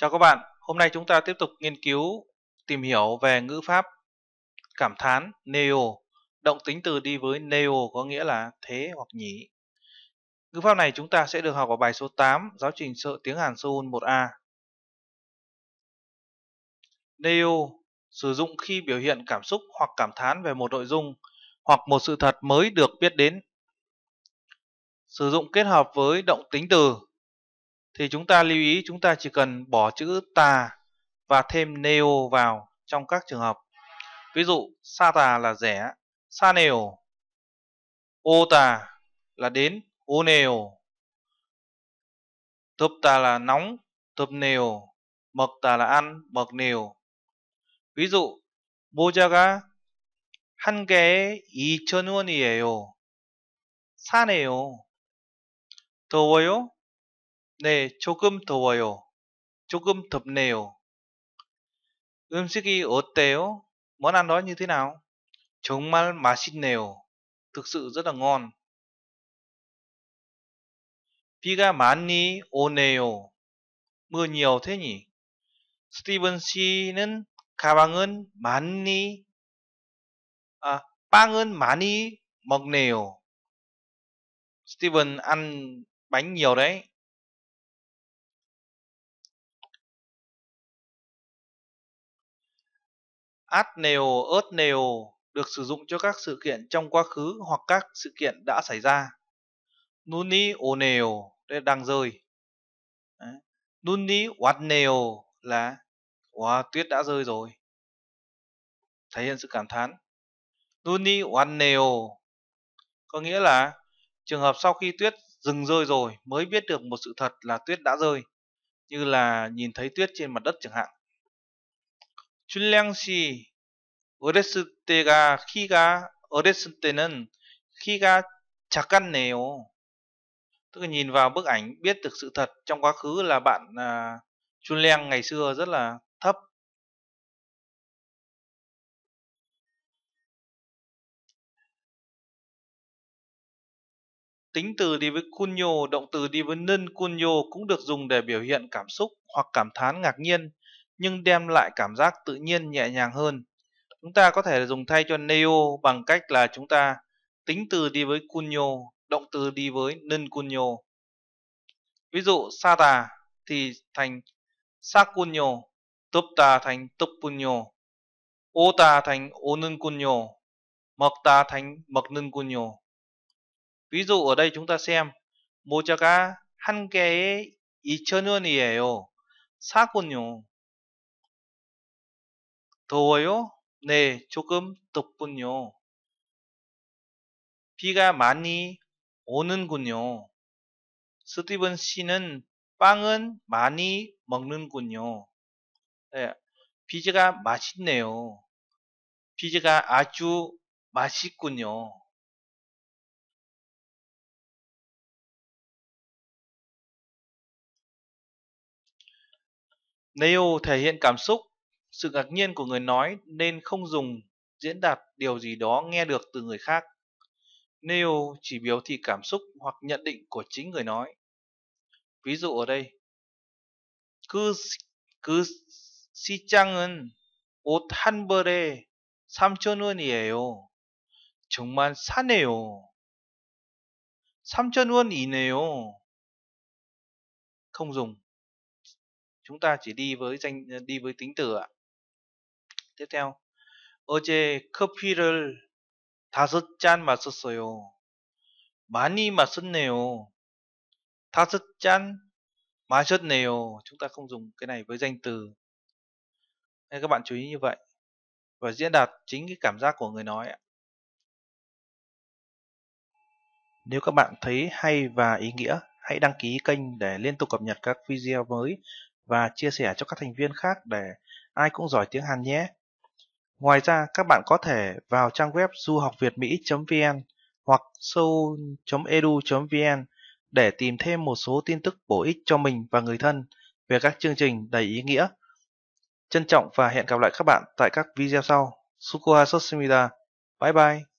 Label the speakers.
Speaker 1: Chào các bạn, hôm nay chúng ta tiếp tục nghiên cứu tìm hiểu về ngữ pháp cảm thán neo. Động tính từ đi với neo có nghĩa là thế hoặc nhỉ. Ngữ pháp này chúng ta sẽ được học ở bài số 8 giáo trình sợ tiếng Hàn Seoul 1A. Neo sử dụng khi biểu hiện cảm xúc hoặc cảm thán về một nội dung hoặc một sự thật mới được biết đến. Sử dụng kết hợp với động tính từ thì chúng ta lưu ý chúng ta chỉ cần bỏ chữ tà và thêm neo vào trong các trường hợp. Ví dụ sa tà là rẻ, sa neo, ô tà là đến, ô neo, tớp tà là nóng, tớp neo, mật tà là ăn, mật neo. Ví dụ bố cha 모자가 한 개에 2,000원이에요. 사네요. 더워요? 네, 조금 더워요. 조금 덥네요. 음식이 어때요? Món ăn đó như thế nào? 정말 맛있네요. Thực sự rất là ngon. 비가 많이 오네요. Mưa nhiều thế nhỉ? Steven 씨는 가방은 많이 아, 빵은 많이 먹네요. Steven ăn bánh nhiều đấy. Adneo Earthneo được sử dụng cho các sự kiện trong quá khứ hoặc các sự kiện đã xảy ra. Nuni o Oneo đang rơi. Nuni Nuni Watneo là wow, tuyết đã rơi rồi. Thể hiện sự cảm thán. Nuni Watneo có nghĩa là trường hợp sau khi tuyết dừng rơi rồi mới biết được một sự thật là tuyết đã rơi như là nhìn thấy tuyết trên mặt đất chẳng hạn 줄량 씨 어렸을 때가 키가 어렸을 때는 키가 작았네요. Tức nhìn vào bức ảnh biết được sự thật trong quá khứ là bạn à, Chun ngày xưa rất là thấp. Tính từ đi với kunyo, động từ đi với nên kunyo cũng được dùng để biểu hiện cảm xúc hoặc cảm thán ngạc nhiên nhưng đem lại cảm giác tự nhiên nhẹ nhàng hơn. Chúng ta có thể dùng thay cho Neo bằng cách là chúng ta tính từ đi với kunyo động từ đi với Nen kunyo. Ví dụ Sata thì thành Sakunyo, Tupta thành Tupunyo, Ota thành Onunkunyo, Mokta thành nun kunyo. Ví dụ ở đây chúng ta xem 모자가 한 개의 2,000원이에요. 사군요. 더워요? 네, 조금 덥군요. 비가 많이 오는군요. 스티븐 씨는 빵은 많이 먹는군요. 네, 피자가 맛있네요. 피자가 아주 맛있군요. 네 e o t 감속. sự ngạc nhiên của người nói nên không dùng diễn đạt điều gì đó nghe được từ người khác neo chỉ biểu thị cảm xúc hoặc nhận định của chính người nói ví dụ ở đây cứ cứ 시장은 옷한 벌에 3,000원이에요. 정말 싸네요. 3,000원이네요. Không dùng. Chúng ta chỉ đi với danh đi với tính từ ạ tiếp theo 어제 커피를 다섯 잔 마셨어요. 많이 마셨네요. 다섯 잔 마셨네요. Chúng ta không dùng cái này với danh từ. Nên các bạn chú ý như vậy. Và diễn đạt chính cái cảm giác của người nói ạ. Nếu các bạn thấy hay và ý nghĩa, hãy đăng ký kênh để liên tục cập nhật các video mới và chia sẻ cho các thành viên khác để ai cũng giỏi tiếng Hàn nhé. Ngoài ra, các bạn có thể vào trang web du học việt mỹ.vn hoặc seoul.edu.vn để tìm thêm một số tin tức bổ ích cho mình và người thân về các chương trình đầy ý nghĩa. Trân trọng và hẹn gặp lại các bạn tại các video sau. Sukuha Sosmida. Bye bye!